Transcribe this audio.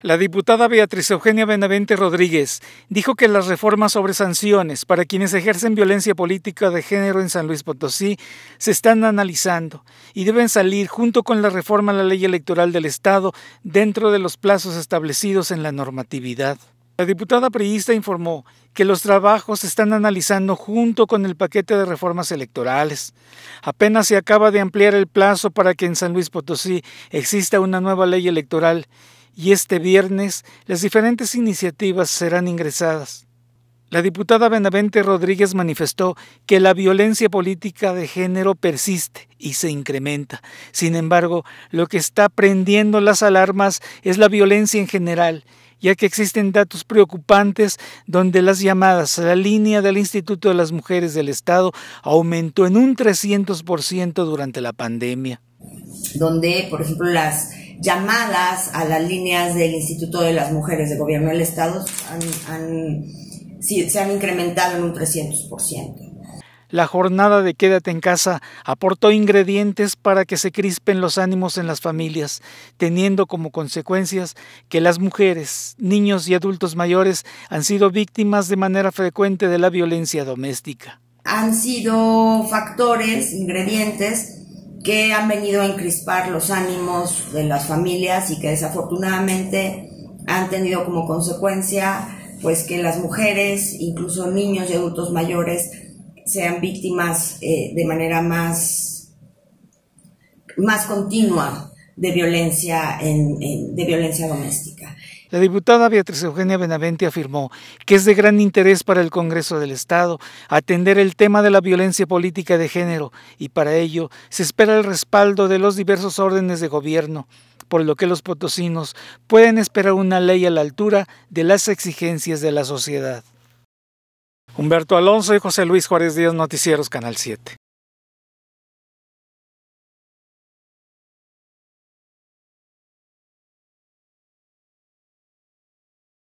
La diputada Beatriz Eugenia Benavente Rodríguez dijo que las reformas sobre sanciones para quienes ejercen violencia política de género en San Luis Potosí se están analizando y deben salir junto con la reforma a la ley electoral del Estado dentro de los plazos establecidos en la normatividad. La diputada priista informó que los trabajos se están analizando junto con el paquete de reformas electorales. Apenas se acaba de ampliar el plazo para que en San Luis Potosí exista una nueva ley electoral y este viernes las diferentes iniciativas serán ingresadas. La diputada Benavente Rodríguez manifestó que la violencia política de género persiste y se incrementa. Sin embargo, lo que está prendiendo las alarmas es la violencia en general, ya que existen datos preocupantes donde las llamadas a la línea del Instituto de las Mujeres del Estado aumentó en un 300% durante la pandemia. Donde, por ejemplo, las llamadas a las líneas del Instituto de las Mujeres de Gobierno del Estado han, se han incrementado en un 300%. La jornada de Quédate en casa aportó ingredientes para que se crispen los ánimos en las familias, teniendo como consecuencias que las mujeres, niños y adultos mayores han sido víctimas de manera frecuente de la violencia doméstica. Han sido factores, ingredientes que han venido a encrispar los ánimos de las familias y que desafortunadamente han tenido como consecuencia pues que las mujeres, incluso niños y adultos mayores, sean víctimas eh, de manera más, más continua de violencia, de violencia doméstica. La diputada Beatriz Eugenia Benavente afirmó que es de gran interés para el Congreso del Estado atender el tema de la violencia política de género y para ello se espera el respaldo de los diversos órdenes de gobierno, por lo que los potosinos pueden esperar una ley a la altura de las exigencias de la sociedad. Humberto Alonso y José Luis Juárez Díaz, Noticieros Canal 7.